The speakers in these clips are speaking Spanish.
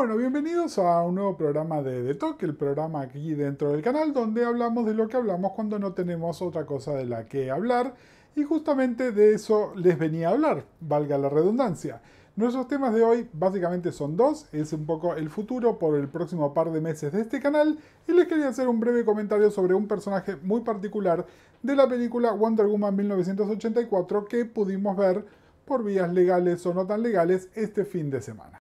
Bueno, bienvenidos a un nuevo programa de The Talk, el programa aquí dentro del canal donde hablamos de lo que hablamos cuando no tenemos otra cosa de la que hablar y justamente de eso les venía a hablar, valga la redundancia. Nuestros temas de hoy básicamente son dos, es un poco el futuro por el próximo par de meses de este canal y les quería hacer un breve comentario sobre un personaje muy particular de la película Wonder Woman 1984 que pudimos ver por vías legales o no tan legales este fin de semana.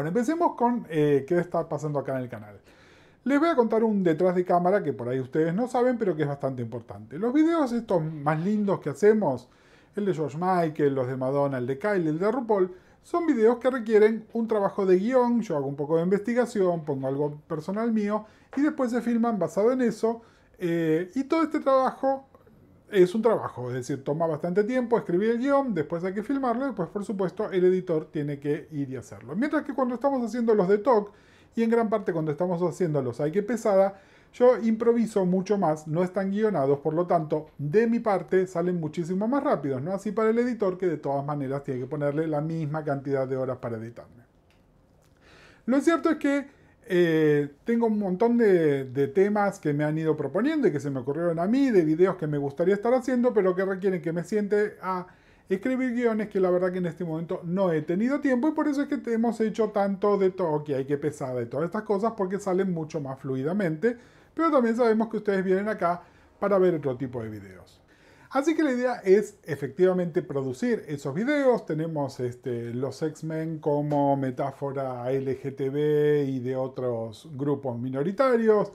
Bueno, empecemos con eh, qué está pasando acá en el canal. Les voy a contar un detrás de cámara que por ahí ustedes no saben, pero que es bastante importante. Los videos estos más lindos que hacemos, el de George Michael, los de Madonna, el de Kyle, el de RuPaul, son videos que requieren un trabajo de guión, yo hago un poco de investigación, pongo algo personal mío, y después se filman basado en eso. Eh, y todo este trabajo es un trabajo, es decir, toma bastante tiempo escribir el guión, después hay que filmarlo, después por supuesto el editor tiene que ir y hacerlo. Mientras que cuando estamos haciendo los de talk y en gran parte cuando estamos haciendo los hay que pesada, yo improviso mucho más, no están guionados, por lo tanto, de mi parte salen muchísimo más rápidos, ¿no? Así para el editor que de todas maneras tiene que ponerle la misma cantidad de horas para editarme. Lo cierto es que eh, tengo un montón de, de, temas que me han ido proponiendo y que se me ocurrieron a mí, de videos que me gustaría estar haciendo, pero que requieren que me siente a escribir guiones que la verdad que en este momento no he tenido tiempo y por eso es que hemos hecho tanto de todo, que hay que pesar de todas estas cosas porque salen mucho más fluidamente, pero también sabemos que ustedes vienen acá para ver otro tipo de videos. Así que la idea es efectivamente producir esos videos. Tenemos este, los X-Men como metáfora LGTB y de otros grupos minoritarios.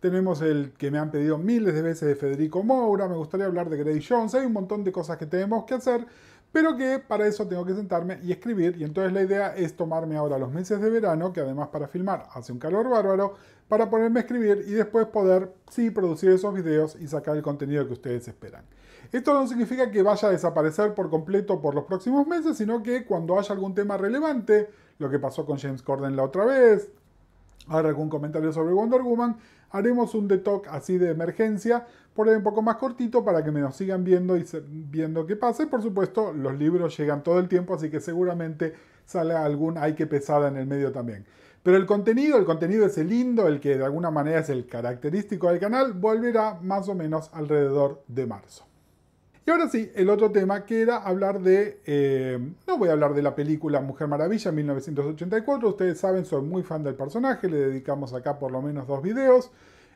Tenemos el que me han pedido miles de veces de Federico Moura. Me gustaría hablar de Grey Jones. Hay un montón de cosas que tenemos que hacer pero que para eso tengo que sentarme y escribir. Y entonces la idea es tomarme ahora los meses de verano, que además para filmar hace un calor bárbaro, para ponerme a escribir y después poder, sí, producir esos videos y sacar el contenido que ustedes esperan. Esto no significa que vaya a desaparecer por completo por los próximos meses, sino que cuando haya algún tema relevante, lo que pasó con James Corden la otra vez, ahora algún comentario sobre Wonder Woman, haremos un detox así de emergencia por ahí un poco más cortito para que me lo sigan viendo y viendo qué pasa. Y por supuesto, los libros llegan todo el tiempo, así que seguramente sale algún hay que pesada en el medio también. Pero el contenido, el contenido ese lindo, el que de alguna manera es el característico del canal, volverá más o menos alrededor de marzo. Y ahora sí, el otro tema que era hablar de... Eh, no voy a hablar de la película Mujer Maravilla 1984, ustedes saben, soy muy fan del personaje, le dedicamos acá por lo menos dos videos.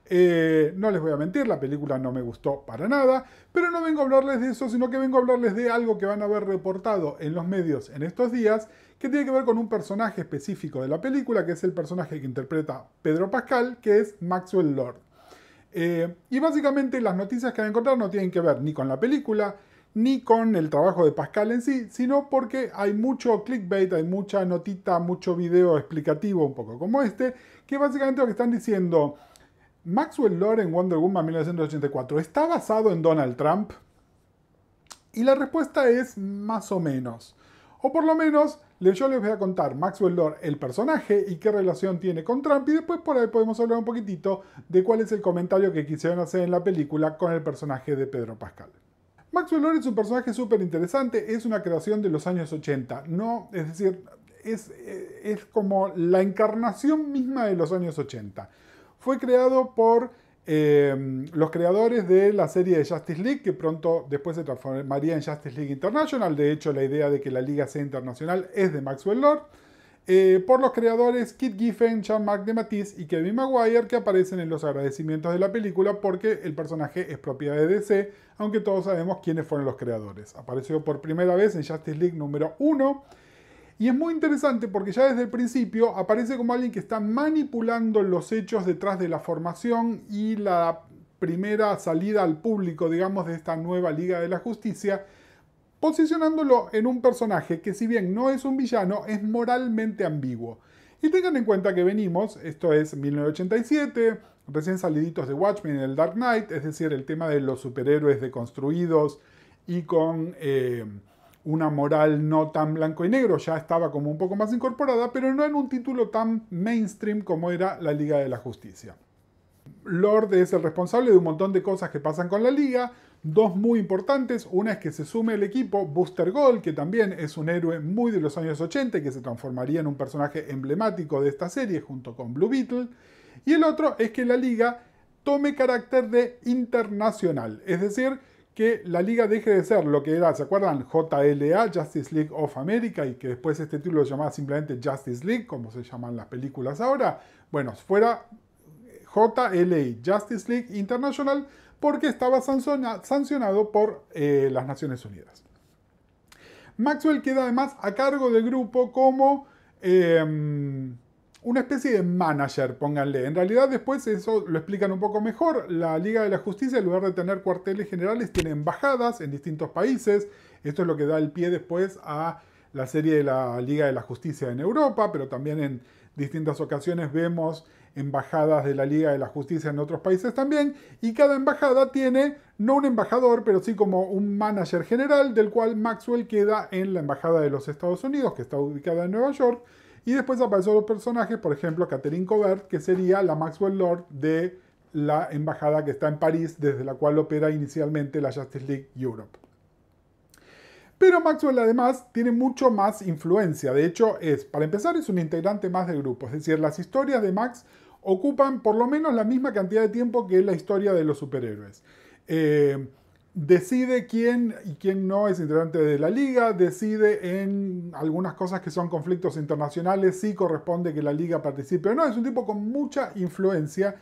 Eh, no les voy a mentir, la película no me gustó para nada, pero no vengo a hablarles de eso, sino que vengo a hablarles de algo que van a haber reportado en los medios en estos días, que tiene que ver con un personaje específico de la película, que es el personaje que interpreta Pedro Pascal, que es Maxwell Lord. Eh, y básicamente las noticias que van a encontrar no tienen que ver ni con la película, ni con el trabajo de Pascal en sí, sino porque hay mucho clickbait, hay mucha notita, mucho video explicativo, un poco como este, que básicamente lo que están diciendo Maxwell Lord en Wonder Woman 1984 está basado en Donald Trump? Y la respuesta es más o menos. O por lo menos, yo les voy a contar Maxwell Lord, el personaje, y qué relación tiene con Trump, y después por ahí podemos hablar un poquitito de cuál es el comentario que quisieron hacer en la película con el personaje de Pedro Pascal. Maxwell Lord es un personaje súper interesante, es una creación de los años 80, ¿no? Es decir, eh, es como la encarnación misma de los años 80 fue creado por eh, los creadores de la serie de Justice League, que pronto después se transformaría en Justice League International. De hecho, la idea de que la liga sea internacional es de Maxwell Lord. Eh, por los creadores Kit Giffen, Jean-Marc de y Kevin Maguire, que aparecen en los agradecimientos de la película porque el personaje es propiedad de DC, aunque todos sabemos quiénes fueron los creadores. Apareció por primera vez en Justice League número 1 y es muy interesante porque ya desde el principio aparece como alguien que está manipulando los hechos detrás de la formación y la primera salida al público, digamos, de esta nueva Liga de la Justicia, posicionándolo en un personaje que si bien no es un villano, es moralmente ambiguo. Y tengan en cuenta que venimos, esto es 1987, recién saliditos de Watchmen y el Dark Knight, es decir, el tema de los superhéroes deconstruidos y con eh, una moral no tan blanco y negro, ya estaba como un poco más incorporada, pero no en un título tan mainstream como era la Liga de la Justicia. Lord es el responsable de un montón de cosas que pasan con la liga. Dos muy importantes. Una es que se sume el equipo Booster Gold, que también es un héroe muy de los años 80 que se transformaría en un personaje emblemático de esta serie junto con Blue Beetle. Y el otro es que la liga tome carácter de internacional. Es decir, que la liga deje de ser lo que era, ¿se acuerdan? JLA, Justice League of America, y que después este título se llamaba simplemente Justice League, como se llaman las películas ahora. Bueno, fuera JLA, Justice League International, porque estaba sancionado por eh, las Naciones Unidas. Maxwell queda además a cargo del grupo como em, una especie de manager, pónganle. En realidad después eso lo explican un poco mejor. La Liga de la Justicia, en lugar de tener cuarteles generales, tiene embajadas en distintos países. Esto es lo que da el pie después a la serie de la Liga de la Justicia en Europa, pero también en distintas ocasiones vemos embajadas de la Liga de la Justicia en otros países también, y cada embajada tiene no un embajador, pero sí como un manager general, del cual Maxwell queda en la Embajada de los Estados Unidos, que está ubicada en Nueva York, y después aparece otro personaje, por ejemplo, Catherine Cobert, que sería la Maxwell Lord de la embajada que está en París, desde la cual opera inicialmente la Justice League Europe. Pero Maxwell además tiene mucho más influencia. De hecho, es, para empezar, es un integrante más del grupo. Es decir, las historias de Max ocupan por lo menos la misma cantidad de tiempo que la historia de los superhéroes. Eh, decide quién y quién no es integrante de la liga, decide en algunas cosas que son conflictos internacionales si corresponde que la liga participe o no. Es un tipo con mucha influencia,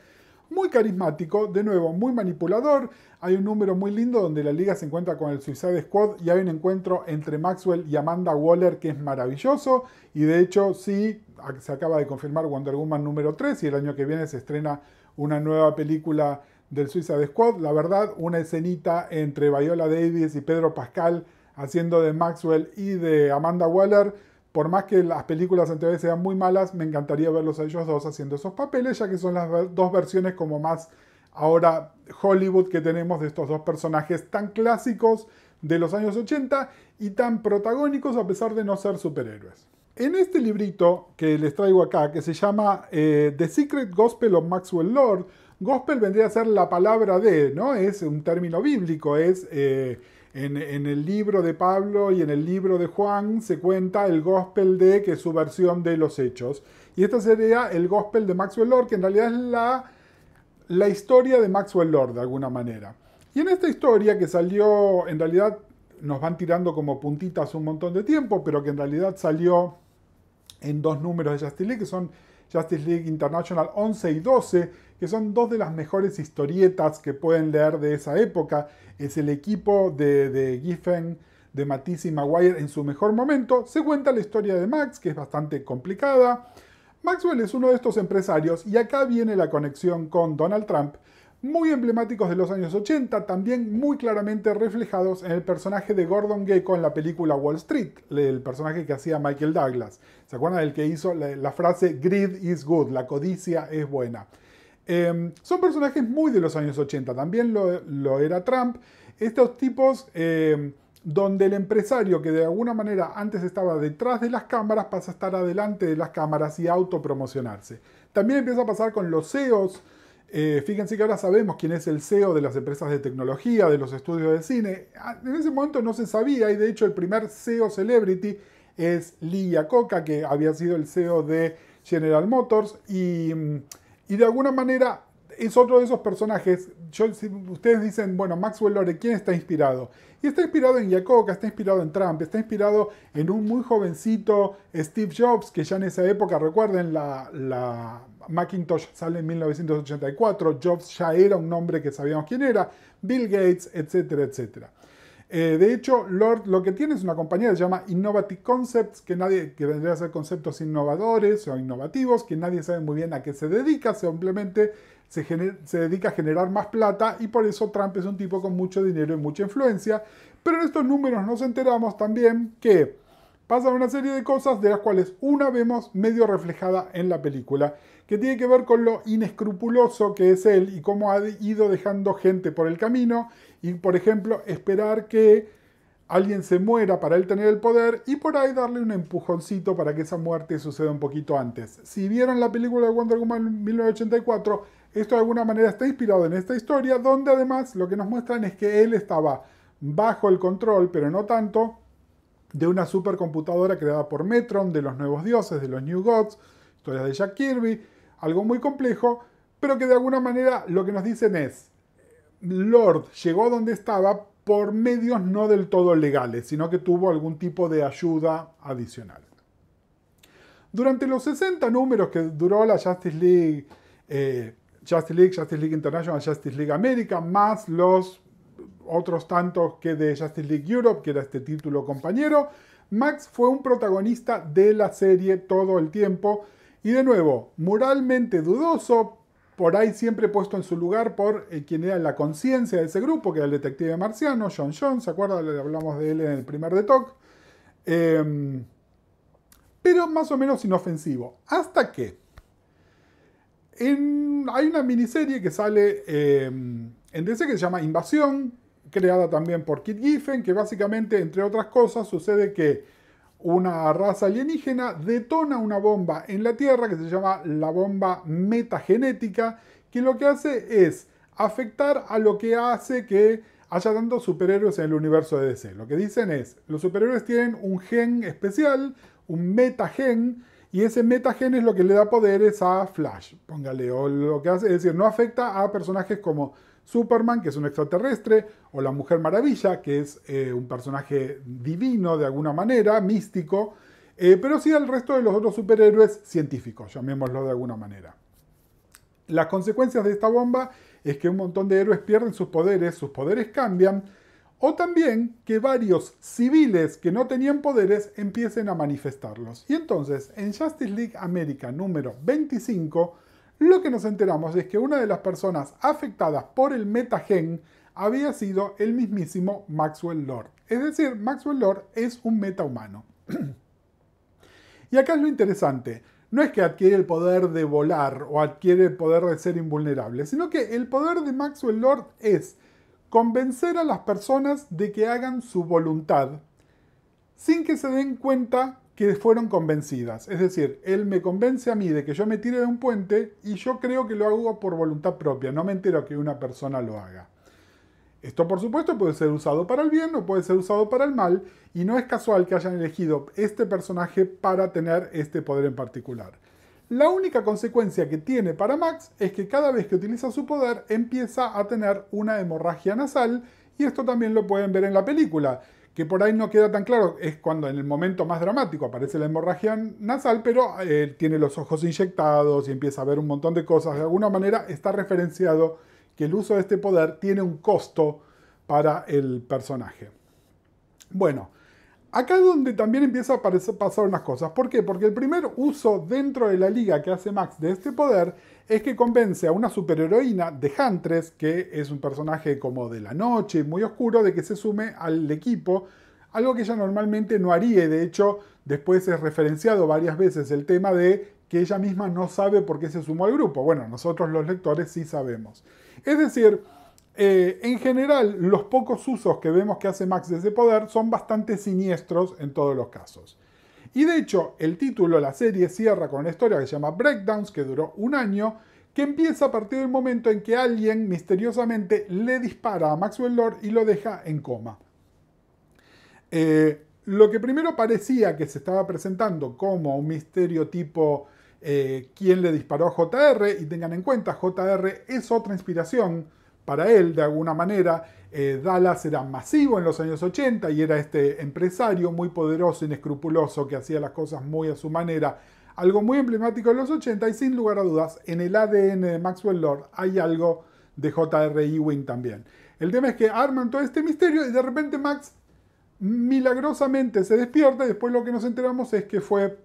muy carismático, de nuevo, muy manipulador. Hay un número muy lindo donde la liga se encuentra con el Suicide Squad y hay un encuentro entre Maxwell y Amanda Waller que es maravilloso y de hecho sí, se acaba de confirmar Wonder Woman número 3 y el año que viene se estrena una nueva película del Suiza de Squad. La verdad, una escenita entre Viola Davis y Pedro Pascal haciendo de Maxwell y de Amanda Waller. Por más que las películas anteriores sean muy malas, me encantaría verlos a ellos dos haciendo esos papeles, ya que son las dos versiones como más ahora Hollywood que tenemos de estos dos personajes tan clásicos de los años 80 y tan protagónicos a pesar de no ser superhéroes. En este librito que les traigo acá, que se llama eh, The Secret Gospel of Maxwell Lord, Gospel vendría a ser la palabra de, ¿no? Es un término bíblico, es eh, en, el libro de Pablo y en el libro de Juan se cuenta el gospel de, que es su versión de los hechos. Y esta sería el gospel de Maxwell Lord, que en realidad es la, la historia de Maxwell Lord, de alguna manera. Y en esta historia que salió, en realidad nos van tirando como puntitas un montón de tiempo, pero que en realidad salió en dos números de Justice League, que son Justice League International 11 y 12, que son dos de las mejores historietas que pueden leer de esa época. Es el equipo de, Giffen, de Matisse y Maguire en su mejor momento. Se cuenta la historia de Max, que es bastante complicada. Maxwell es uno de estos empresarios y acá viene la conexión con Donald Trump, muy emblemáticos de los años 80, también muy claramente reflejados en el personaje de Gordon Gecko en la película Wall Street, el personaje que hacía Michael Douglas. ¿Se acuerdan del que hizo la, la frase Greed is good, la codicia es buena? Em, son personajes muy de los años 80, también lo, era Trump. Estos tipos em, donde el empresario que de alguna manera antes estaba detrás de las cámaras pasa a estar adelante de las cámaras y autopromocionarse. También empieza a pasar con los CEOs. Eh, fíjense que ahora sabemos quién es el CEO de las empresas de tecnología, de los estudios de cine. Ah, en ese momento no se sabía y de hecho el primer CEO celebrity es Lee Coca, que había sido el CEO de General Motors y mm, y de alguna manera es otro de esos personajes. ustedes dicen, bueno, Maxwell Lore, ¿quién está inspirado? Y está inspirado en Yacoca, está inspirado en Trump, está inspirado en un muy jovencito Steve Jobs, que ya en esa época, recuerden, la, la Macintosh sale en 1984, Jobs ya era un nombre que sabíamos quién era, Bill Gates, etcétera, etcétera. Eh, de hecho, Lord lo que tiene es una compañía que se llama Innovative Concepts, que nadie que vendría a ser conceptos innovadores o innovativos, que nadie sabe muy bien a qué se dedica, simplemente se, se dedica a generar más plata y por eso Trump es un tipo con mucho dinero y mucha influencia. Pero en estos números nos enteramos también que pasan una serie de cosas de las cuales una vemos medio reflejada en la película, que tiene que ver con lo inescrupuloso que es él y cómo ha ido dejando gente por el camino y, por ejemplo, esperar que alguien se muera para él tener el poder y por ahí darle un empujoncito para que esa muerte suceda un poquito antes. Si vieron la película de Wonder Woman 1984, esto de alguna manera está inspirado en esta historia, donde además lo que nos muestran es que él estaba bajo el control, pero no tanto, de una supercomputadora creada por Metron, de los nuevos dioses, de los New Gods, historias de Jack Kirby, algo muy complejo, pero que de alguna manera lo que nos dicen es, Lord llegó donde estaba por medios no del todo legales, sino que tuvo algún tipo de ayuda adicional. Durante los 60 números que duró la Justice League, eh, Justice League, Justice League International, Justice League América, más los otros tantos que de Justice League Europe, que era este título compañero, Max fue un protagonista de la serie todo el tiempo. Y de nuevo, moralmente dudoso, por ahí siempre puesto en su lugar por eh, quien era la conciencia de ese grupo, que era el detective marciano, John Jones, ¿se acuerdan? hablamos de él en el primer de Talk. Em, pero más o menos inofensivo. Hasta que hay una miniserie que sale em, en DC que se llama Invasión, creada también por Kit Giffen, que básicamente, entre otras cosas, sucede que una raza alienígena detona una bomba en la Tierra que se llama la bomba metagenética, que lo que hace es afectar a lo que hace que haya tantos superhéroes en el universo de DC. Lo que dicen es, los superhéroes tienen un gen especial, un metagen, y ese metagen es lo que le da poderes a Flash, póngale, o lo que hace, es decir, no afecta a personajes como Superman, que es un extraterrestre, o la Mujer Maravilla, que es eh, un personaje divino de alguna manera, místico, eh, pero sí al resto de los otros superhéroes científicos, llamémoslo de alguna manera. Las consecuencias de esta bomba es que un montón de héroes pierden sus poderes, sus poderes cambian, o también que varios civiles que no tenían poderes empiecen a manifestarlos. Y entonces, en Justice League América número 25, lo que nos enteramos es que una de las personas afectadas por el metagen había sido el mismísimo Maxwell Lord. Es decir, Maxwell Lord es un metahumano. y acá es lo interesante. No es que adquiere el poder de volar o adquiere el poder de ser invulnerable, sino que el poder de Maxwell Lord es convencer a las personas de que hagan su voluntad sin que se den cuenta que fueron convencidas. Es decir, él me convence a mí de que yo me tire de un puente y yo creo que lo hago por voluntad propia, no me entero que una persona lo haga. Esto por supuesto puede ser usado para el bien o puede ser usado para el mal y no es casual que hayan elegido este personaje para tener este poder en particular. La única consecuencia que tiene para Max es que cada vez que utiliza su poder empieza a tener una hemorragia nasal y esto también lo pueden ver en la película que por ahí no queda tan claro, es cuando en el momento más dramático aparece la hemorragia nasal, pero él eh, tiene los ojos inyectados y empieza a ver un montón de cosas. De alguna manera está referenciado que el uso de este poder tiene un costo para el personaje. Bueno, Acá es donde también empieza a pasar unas cosas. ¿Por qué? Porque el primer uso dentro de la liga que hace Max de este poder es que convence a una superheroína de Huntress, que es un personaje como de la noche, muy oscuro, de que se sume al equipo, algo que ella normalmente no haría y de hecho después es referenciado varias veces el tema de que ella misma no sabe por qué se sumó al grupo. Bueno, nosotros los lectores sí sabemos. Es decir, eh, en general, los pocos usos que vemos que hace Max de ese poder son bastante siniestros en todos los casos. Y de hecho, el título, de la serie, cierra con una historia que se llama Breakdowns, que duró un año, que empieza a partir del momento en que alguien misteriosamente le dispara a Maxwell Lord y lo deja en coma. Eh, lo que primero parecía que se estaba presentando como un misterio tipo eh, quién le disparó a JR, y tengan en cuenta, JR es otra inspiración para él, de alguna manera. Eh, Dallas era masivo en los años 80 y era este empresario muy poderoso, inescrupuloso, que hacía las cosas muy a su manera. Algo muy emblemático en los 80 y sin lugar a dudas, en el ADN de Maxwell Lord hay algo de J.R. Ewing también. El tema es que arman todo este misterio y de repente Max milagrosamente se despierta y después lo que nos enteramos es que fue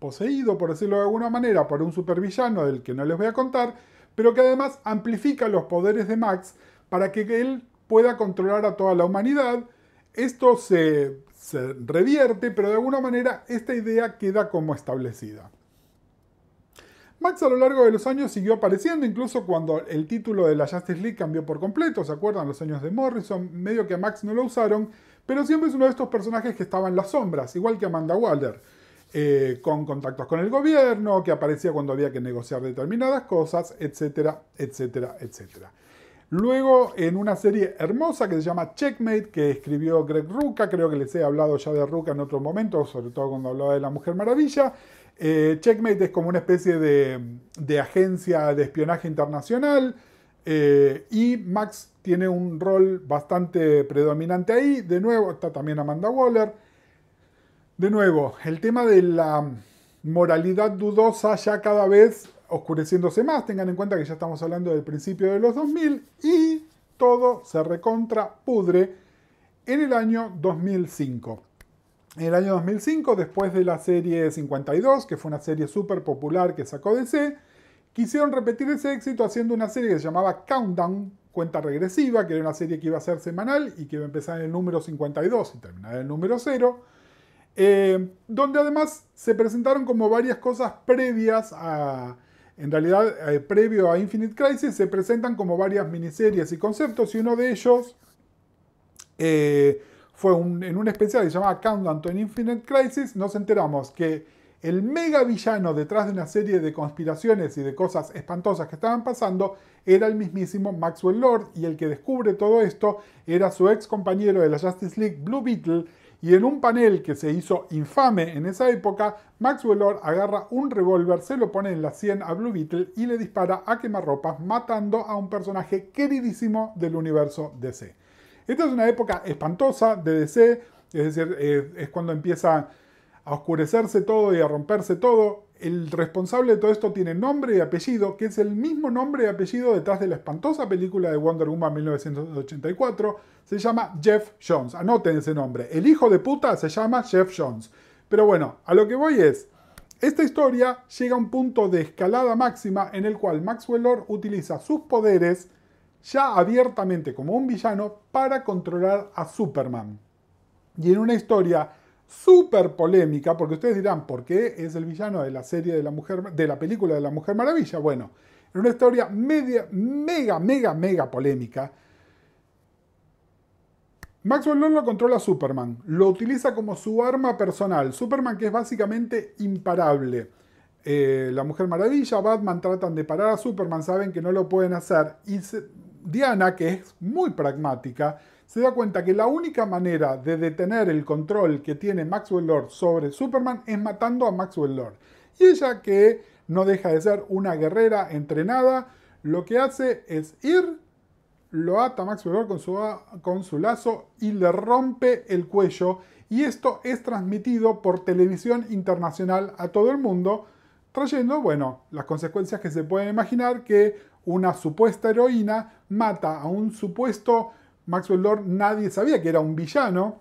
poseído, por decirlo de alguna manera, por un supervillano del que no les voy a contar pero que además amplifica los poderes de Max para que él pueda controlar a toda la humanidad. Esto se, revierte, pero de alguna manera esta idea queda como establecida. Max a lo largo de los años siguió apareciendo, incluso cuando el título de la Justice League cambió por completo, ¿se acuerdan? Los años de Morrison, medio que a Max no lo usaron, pero siempre es uno de estos personajes que estaba en las sombras, igual que Amanda Waller. Eh, con contactos con el gobierno, que aparecía cuando había que negociar determinadas cosas, etcétera, etcétera, etcétera. Luego, en una serie hermosa que se llama Checkmate, que escribió Greg Ruca, creo que les he hablado ya de Ruca en otro momento, sobre todo cuando hablaba de la Mujer Maravilla. Eh, Checkmate es como una especie de, agencia de espionaje internacional eh, y Max tiene un rol bastante predominante ahí. De nuevo, está también Amanda Waller. De nuevo, el tema de la moralidad dudosa ya cada vez oscureciéndose más. Tengan en cuenta que ya estamos hablando del principio de los 2000 y todo se recontra pudre en el año 2005. En el año 2005, después de la serie 52, que fue una serie súper popular que sacó de DC, quisieron repetir ese éxito haciendo una serie que se llamaba Countdown, cuenta regresiva, que era una serie que iba a ser semanal y que iba a empezar en el número 52 y terminar en el número 0 eh, donde además se presentaron como varias cosas previas a, en realidad, eh, previo a Infinite Crisis, se presentan como varias miniseries y conceptos, y uno de ellos eh, fue en un especial que se llamaba Countdown to Infinite Crisis, nos enteramos que el mega villano detrás de una serie de conspiraciones y de cosas espantosas que estaban pasando era el mismísimo Maxwell Lord, y el que descubre todo esto era su ex compañero de la Justice League, Blue Beetle, y en un panel que se hizo infame en esa época, Maxwell Lord agarra un revólver, se lo pone en la 100 a Blue Beetle y le dispara a quemarropas, matando a un personaje queridísimo del universo DC. Esta es una época espantosa de DC, es decir, eh, es cuando empieza a oscurecerse todo y a romperse todo. El responsable de todo esto tiene nombre y apellido, que es el mismo nombre y apellido detrás de la espantosa película de Wonder Woman 1984. Se llama Jeff Jones. Anoten ese nombre. El hijo de puta se llama Jeff Jones. Pero bueno, a lo que voy es... Esta historia llega a un punto de escalada máxima en el cual Maxwell Lord utiliza sus poderes ya abiertamente como un villano para controlar a Superman. Y en una historia súper polémica, porque ustedes dirán, ¿por qué es el villano de la serie de la mujer, de la película de la Mujer Maravilla? Bueno, en una historia media, mega, mega, mega polémica. Maxwell no lo controla a Superman, lo utiliza como su arma personal. Superman que es básicamente imparable. Eh, la Mujer Maravilla, Batman tratan de parar a Superman, saben que no lo pueden hacer. Y Diana, que es muy pragmática, se da cuenta que la única manera de detener el control que tiene Maxwell Lord sobre Superman es matando a Maxwell Lord. Y ella, que no deja de ser una guerrera entrenada, lo que hace es ir, lo ata a Maxwell Lord con su, con su lazo y le rompe el cuello. Y esto es transmitido por televisión internacional a todo el mundo, trayendo, bueno, las consecuencias que se pueden imaginar que una supuesta heroína mata a un supuesto Maxwell Lord nadie sabía que era un villano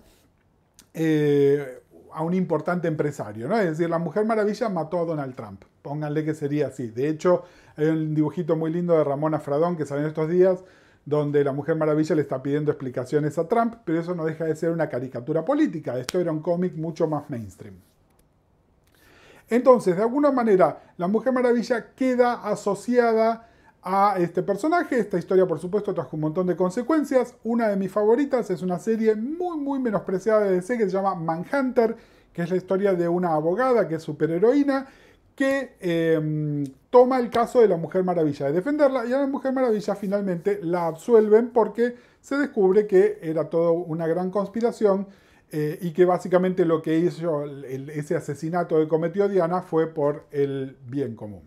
eh, a un importante empresario. ¿no? Es decir, la Mujer Maravilla mató a Donald Trump. Pónganle que sería así. De hecho, hay un dibujito muy lindo de Ramón Afradón que salió en estos días donde la Mujer Maravilla le está pidiendo explicaciones a Trump, pero eso no deja de ser una caricatura política. Esto era un cómic mucho más mainstream. Entonces, de alguna manera, la Mujer Maravilla queda asociada a este personaje. Esta historia, por supuesto, trajo un montón de consecuencias. Una de mis favoritas es una serie muy, muy menospreciada de DC que se llama Manhunter, que es la historia de una abogada que es superheroína que em, toma el caso de la Mujer Maravilla, de defenderla, y a la Mujer Maravilla finalmente la absuelven porque se descubre que era todo una gran conspiración eh, y que básicamente lo que hizo ese asesinato que cometió Diana fue por el bien común.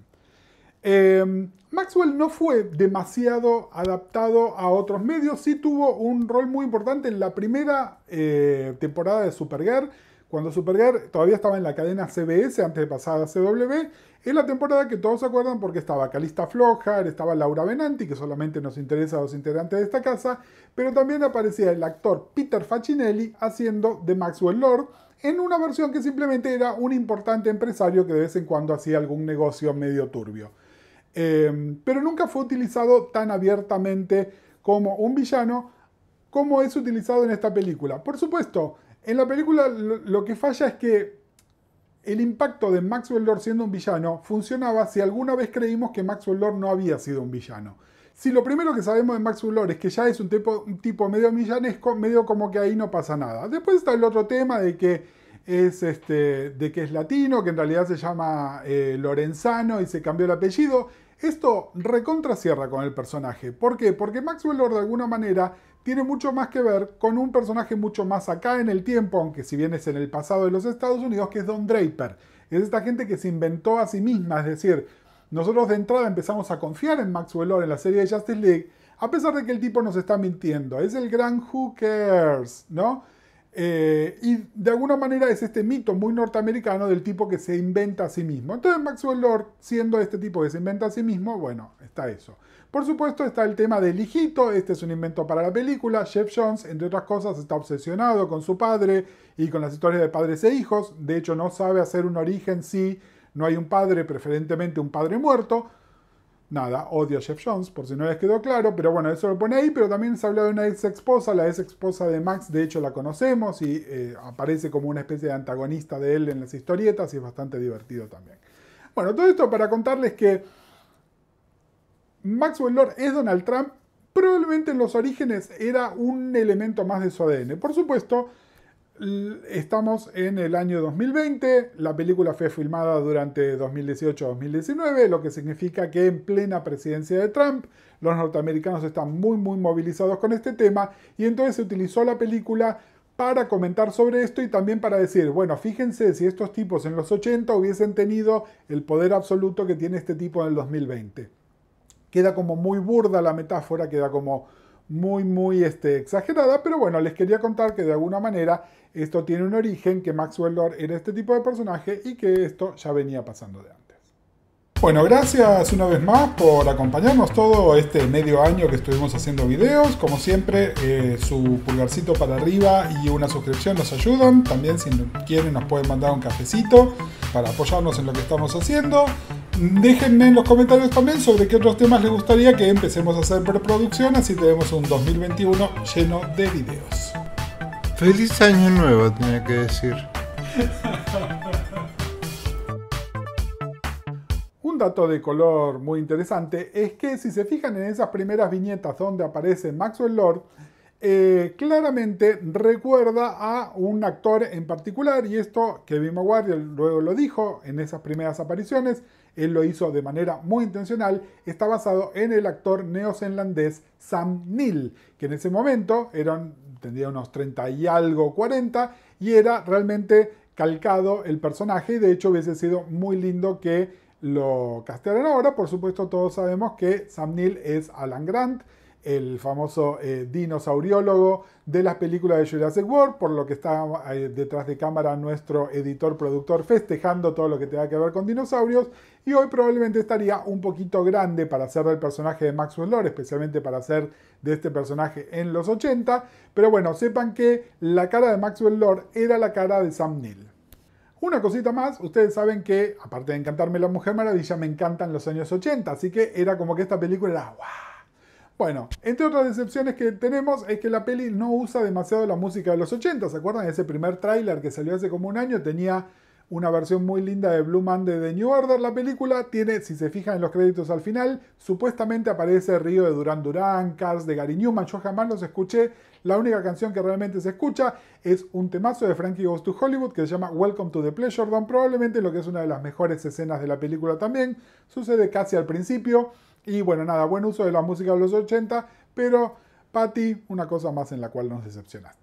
Em, Maxwell no fue demasiado adaptado a otros medios, sí tuvo un rol muy importante en la primera eh, temporada de Supergirl, cuando Supergirl todavía estaba en la cadena CBS antes de pasar a CW, es la temporada que todos se acuerdan porque estaba Calista Flojar, estaba Laura Benanti, que solamente nos interesa a los integrantes de esta casa, pero también aparecía el actor Peter Facinelli haciendo de Maxwell Lord en una versión que simplemente era un importante empresario que de vez en cuando hacía algún negocio medio turbio. Em, pero nunca fue utilizado tan abiertamente como un villano como es utilizado en esta película. Por supuesto, en la película lo que falla es que el impacto de Maxwell Lord siendo un villano funcionaba si alguna vez creímos que Maxwell Lord no había sido un villano. Si lo primero que sabemos de Maxwell Lord es que ya es un tipo, un tipo medio millanesco, medio como que ahí no pasa nada. Después está el otro tema de que es este, de que es latino, que en realidad se llama eh, Lorenzano y se cambió el apellido. Esto recontracierra con el personaje. ¿Por qué? Porque Maxwell Lord de alguna manera tiene mucho más que ver con un personaje mucho más acá en el tiempo, aunque si bien es en el pasado de los Estados Unidos, que es Don Draper. Es esta gente que se inventó a sí misma, es decir, nosotros de entrada empezamos a confiar en Maxwell Lord en la serie de Justice League, a pesar de que el tipo nos está mintiendo. Es el gran who cares, ¿no? Eh, y de alguna manera es este mito muy norteamericano del tipo que se inventa a sí mismo. Entonces Maxwell Lord, siendo este tipo que se inventa a sí mismo, bueno, está eso. Por supuesto está el tema del hijito, este es un invento para la película. Jeff Jones, entre otras cosas, está obsesionado con su padre y con las historias de padres e hijos. De hecho, no sabe hacer un origen si no hay un padre, preferentemente un padre muerto nada, odio a Jeff Jones, por si no les quedó claro, pero bueno, eso lo pone ahí, pero también se habla de una ex esposa, la ex esposa de Max, de hecho la conocemos y eh, aparece como una especie de antagonista de él en las historietas y es bastante divertido también. Bueno, todo esto para contarles que Maxwell Lord es Donald Trump, probablemente en los orígenes era un elemento más de su ADN. Por supuesto, Estamos en el año 2020, la película fue filmada durante 2018-2019, lo que significa que en plena presidencia de Trump los norteamericanos están muy muy movilizados con este tema y entonces se utilizó la película para comentar sobre esto y también para decir, bueno, fíjense si estos tipos en los 80 hubiesen tenido el poder absoluto que tiene este tipo en el 2020. Queda como muy burda la metáfora, queda como muy, muy este, exagerada, pero bueno, les quería contar que de alguna manera esto tiene un origen, que Maxwell Lord era este tipo de personaje y que esto ya venía pasando de antes. Bueno, gracias una vez más por acompañarnos todo este medio año que estuvimos haciendo videos. Como siempre, eh, su pulgarcito para arriba y una suscripción nos ayudan. También si quieren nos pueden mandar un cafecito para apoyarnos en lo que estamos haciendo. Déjenme en los comentarios también sobre qué otros temas les gustaría que empecemos a hacer preproducción, así tenemos un 2021 lleno de videos. Feliz año nuevo, tenía que decir. dato de color muy interesante es que si se fijan en esas primeras viñetas donde aparece Maxwell Lord, eh, claramente recuerda a un actor en particular y esto Kevin Maguire luego lo dijo en esas primeras apariciones, él lo hizo de manera muy intencional, está basado en el actor neozelandés Sam Neill, que en ese momento eran, tendría unos 30 y algo, 40, y era realmente calcado el personaje y de hecho hubiese sido muy lindo que lo castearon ahora. Por supuesto, todos sabemos que Sam Neill es Alan Grant, el famoso eh, dinosauriólogo de las películas de Jurassic World, por lo que está eh, detrás de cámara nuestro editor productor festejando todo lo que tenga que ver con dinosaurios. Y hoy probablemente estaría un poquito grande para hacer el personaje de Maxwell Lord, especialmente para hacer de este personaje en los 80. Pero bueno, sepan que la cara de Maxwell Lord era la cara de Sam Neill. Una cosita más, ustedes saben que, aparte de encantarme La Mujer Maravilla, me encantan los años 80, así que era como que esta película era ¡guau! Bueno, entre otras decepciones que tenemos es que la peli no usa demasiado la música de los 80, ¿se acuerdan? Ese primer tráiler que salió hace como un año tenía una versión muy linda de Blue Man de The New Order. La película tiene, si se fijan en los créditos al final, supuestamente aparece Río de Durán durán Cars de Gary Newman. Yo jamás los escuché. La única canción que realmente se escucha es un temazo de Frankie Goes to Hollywood que se llama Welcome to the Pleasure Dome, probablemente lo que es una de las mejores escenas de la película también. Sucede casi al principio. Y bueno, nada, buen uso de la música de los 80, pero Patty, una cosa más en la cual nos decepcionaste.